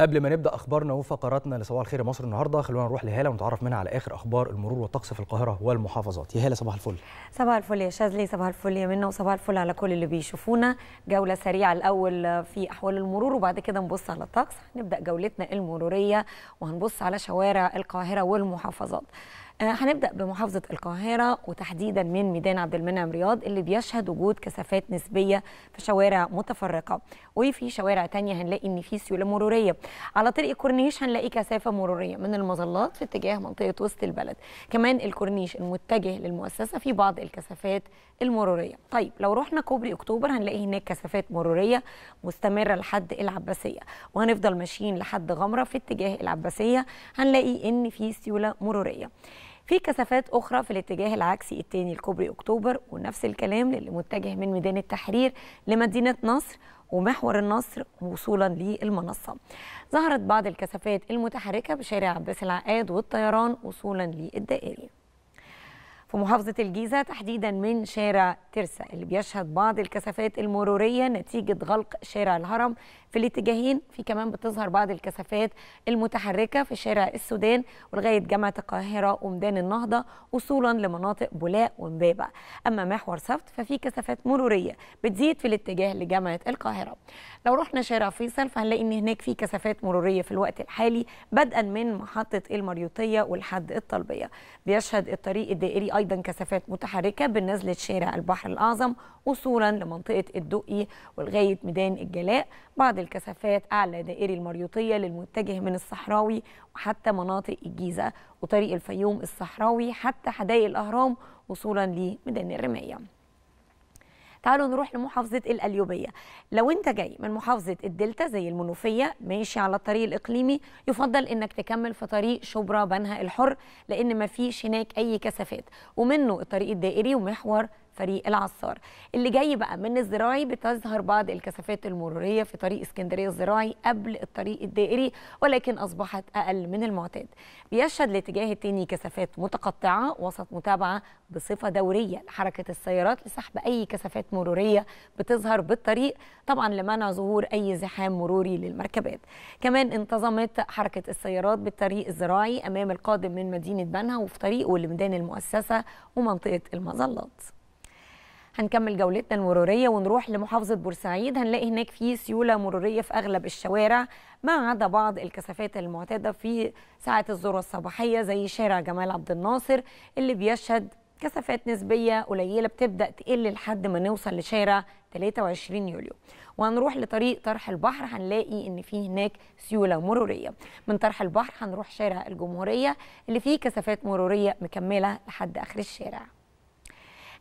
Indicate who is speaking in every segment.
Speaker 1: قبل ما نبدا اخبارنا وفقراتنا لصباح الخير يا مصر النهارده خلونا نروح لهاله ونتعرف منها على اخر اخبار المرور والطقس في القاهره والمحافظات يا هاله صباح الفل صباح الفل يا شاذلي صباح الفل يا منى وصباح الفل على كل اللي بيشوفونا جوله سريعه الاول في احوال المرور وبعد كده نبص على الطقس هنبدا جولتنا المروريه وهنبص على شوارع القاهره والمحافظات آه، هنبدا بمحافظه القاهره وتحديدا من ميدان عبد المنعم رياض اللي بيشهد وجود كثافات نسبيه في شوارع متفرقه وفي شوارع تانية هنلاقي ان في سيوله مروريه على طريق الكورنيش هنلاقي كثافه مروريه من المظلات في اتجاه منطقه وسط البلد كمان الكورنيش المتجه للمؤسسه في بعض الكثافات المروريه طيب لو رحنا كوبري اكتوبر هنلاقي هناك كثافات مروريه مستمره لحد العباسيه وهنفضل ماشيين لحد غمره في اتجاه العباسيه هنلاقي ان في سيوله مروريه في كثافات أخرى في الاتجاه العكسي الثاني لكوبري أكتوبر ونفس الكلام للي متجه من ميدان التحرير لمدينة نصر ومحور النصر وصولا للمنصة ظهرت بعض الكثافات المتحركة بشارع عباس العقاد والطيران وصولا للدائري في محافظة الجيزة تحديدا من شارع ترسا اللي بيشهد بعض الكثافات المرورية نتيجة غلق شارع الهرم في الاتجاهين في كمان بتظهر بعض الكثافات المتحركة في شارع السودان ولغاية جامعة القاهرة وميدان النهضة وصولا لمناطق بولاق ومبابة أما محور سبت ففي كثافات مرورية بتزيد في الاتجاه لجامعة القاهرة لو رحنا شارع فيصل فهنلاقي إن هناك في كثافات مرورية في الوقت الحالي بدءا من محطة المريوطية والحد الطلبية بيشهد الطريق الدائري أيضا كثافات متحركة بالنزل شارع البحر الأعظم وصولا لمنطقة الدقي ولغاية ميدان الجلاء بعض الكثافات أعلى دائري المريوطية للمتجه من الصحراوي وحتى مناطق الجيزة وطريق الفيوم الصحراوي حتى حدائق الأهرام وصولا لميدان الرماية تعالوا نروح لمحافظه القليوبيه لو انت جاي من محافظه الدلتا زي المنوفيه ماشي على الطريق الاقليمي يفضل انك تكمل في طريق شبرا بنها الحر لان ما فيش هناك اي كثافات ومنه الطريق الدائري ومحور فريق العصار اللي جاي بقى من الزراعي بتظهر بعض الكثافات المروريه في طريق اسكندريه الزراعي قبل الطريق الدائري ولكن اصبحت اقل من المعتاد بيشهد الاتجاه التاني كثافات متقطعه وسط متابعه بصفه دوريه لحركه السيارات لسحب اي كثافات مروريه بتظهر بالطريق طبعا لمنع ظهور اي زحام مروري للمركبات كمان انتظمت حركه السيارات بالطريق الزراعي امام القادم من مدينه بنها وفي طريقه لميدان المؤسسه ومنطقه المظلات هنكمل جولتنا المروريه ونروح لمحافظه بورسعيد هنلاقي هناك في سيوله مروريه في اغلب الشوارع ما عدا بعض الكثافات المعتاده في ساعه الذروه الصباحيه زي شارع جمال عبد الناصر اللي بيشهد كثافات نسبيه قليله بتبدا تقل لحد ما نوصل لشارع 23 يوليو وهنروح لطريق طرح البحر هنلاقي ان في هناك سيوله مروريه من طرح البحر هنروح شارع الجمهوريه اللي فيه كثافات مروريه مكمله لحد اخر الشارع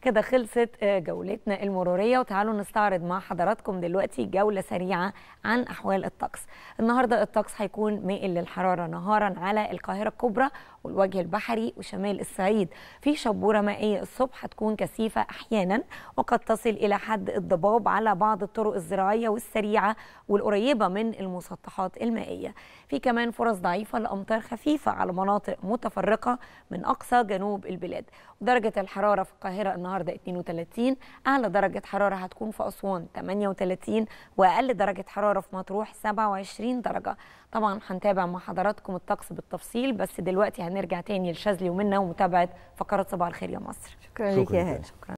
Speaker 1: كده خلصت آه، جولتنا المرورية وتعالوا نستعرض مع حضراتكم دلوقتي جولة سريعة عن أحوال الطقس النهاردة الطقس هيكون مائل للحرارة نهارا على القاهرة الكبرى والوجه البحري وشمال الصعيد في شبورة مائية الصبح هتكون كثيفة أحيانا وقد تصل إلى حد الضباب على بعض الطرق الزراعية والسريعة والقريبة من المسطحات المائية في كمان فرص ضعيفة لأمطار خفيفة على مناطق متفرقة من أقصى جنوب البلاد ودرجة الحرارة في القاهرة النهاردة النهارده 32 اعلى درجه حراره هتكون في اسوان 38 واقل درجه حراره في مطروح 27 درجه طبعا هنتابع مع حضراتكم الطقس بالتفصيل بس دلوقتي هنرجع تاني لشاذلي ومنا ومتابعه فقرات صباح الخير يا مصر شكرا لك يا شكرا